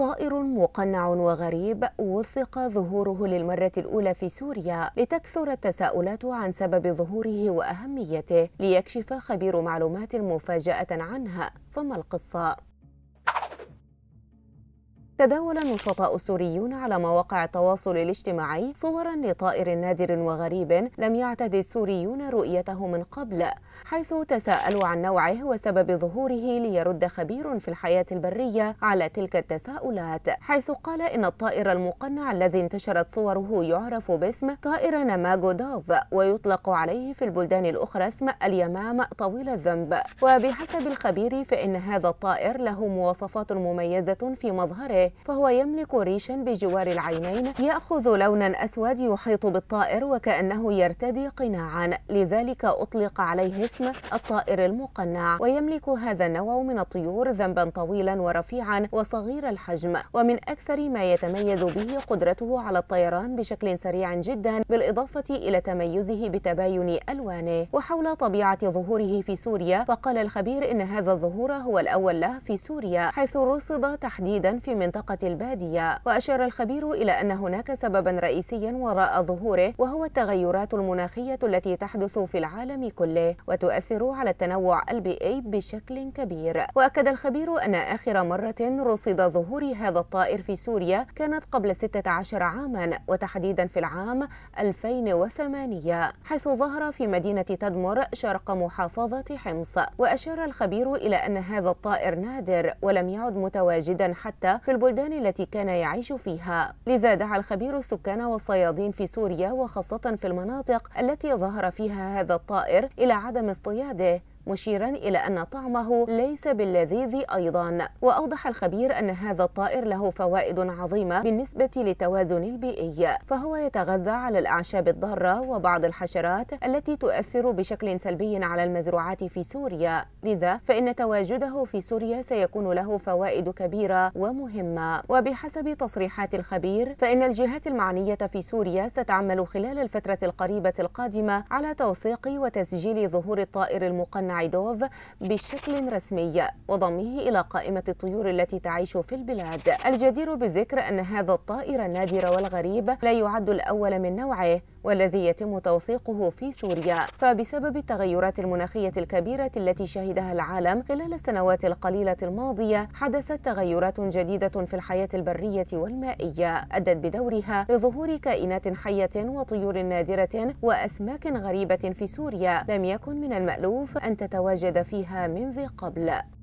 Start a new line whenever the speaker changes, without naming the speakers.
طائر مقنع وغريب وثق ظهوره للمرة الأولى في سوريا لتكثر التساؤلات عن سبب ظهوره وأهميته ليكشف خبير معلومات مفاجأة عنها فما القصة؟ تداول النشطاء السوريون على مواقع التواصل الاجتماعي صورا لطائر نادر وغريب لم يعتد السوريون رؤيته من قبل حيث تساءلوا عن نوعه وسبب ظهوره ليرد خبير في الحياة البرية على تلك التساؤلات حيث قال إن الطائر المقنع الذي انتشرت صوره يعرف باسم طائر نماجو دوف ويطلق عليه في البلدان الأخرى اسم اليمام طويل الذنب وبحسب الخبير فإن هذا الطائر له مواصفات مميزة في مظهره فهو يملك ريشا بجوار العينين يأخذ لونا أسود يحيط بالطائر وكأنه يرتدي قناعا لذلك أطلق عليه اسم الطائر المقنع ويملك هذا النوع من الطيور ذنبا طويلا ورفيعا وصغير الحجم ومن أكثر ما يتميز به قدرته على الطيران بشكل سريع جدا بالإضافة إلى تميزه بتباين ألوانه وحول طبيعة ظهوره في سوريا فقال الخبير إن هذا الظهور هو الأول له في سوريا حيث رصد تحديدا في منطقة المنطقة البادية وأشار الخبير إلى أن هناك سببا رئيسيا وراء ظهوره وهو التغيرات المناخية التي تحدث في العالم كله وتؤثر على التنوع البيئي بشكل كبير وأكد الخبير أن آخر مرة رصد ظهور هذا الطائر في سوريا كانت قبل 16 عاما وتحديدا في العام 2008 حيث ظهر في مدينة تدمر شرق محافظة حمص وأشار الخبير إلى أن هذا الطائر نادر ولم يعد متواجدا حتى في البلدان التي كان يعيش فيها لذا دعا الخبير السكان والصيادين في سوريا وخاصة في المناطق التي ظهر فيها هذا الطائر إلى عدم اصطياده مشيرا إلى أن طعمه ليس باللذيذ أيضا وأوضح الخبير أن هذا الطائر له فوائد عظيمة بالنسبة للتوازن البيئي فهو يتغذى على الأعشاب الضارة وبعض الحشرات التي تؤثر بشكل سلبي على المزروعات في سوريا لذا فإن تواجده في سوريا سيكون له فوائد كبيرة ومهمة وبحسب تصريحات الخبير فإن الجهات المعنية في سوريا ستعمل خلال الفترة القريبة القادمة على توثيق وتسجيل ظهور الطائر المقنع عيدوف بشكل رسمي وضمه إلى قائمة الطيور التي تعيش في البلاد الجدير بالذكر أن هذا الطائر النادر والغريب لا يعد الأول من نوعه والذي يتم توثيقه في سوريا فبسبب التغيرات المناخية الكبيرة التي شهدها العالم خلال السنوات القليلة الماضية حدثت تغيرات جديدة في الحياة البرية والمائية أدت بدورها لظهور كائنات حية وطيور نادرة وأسماك غريبة في سوريا لم يكن من المألوف أن تتواجد فيها منذ قبل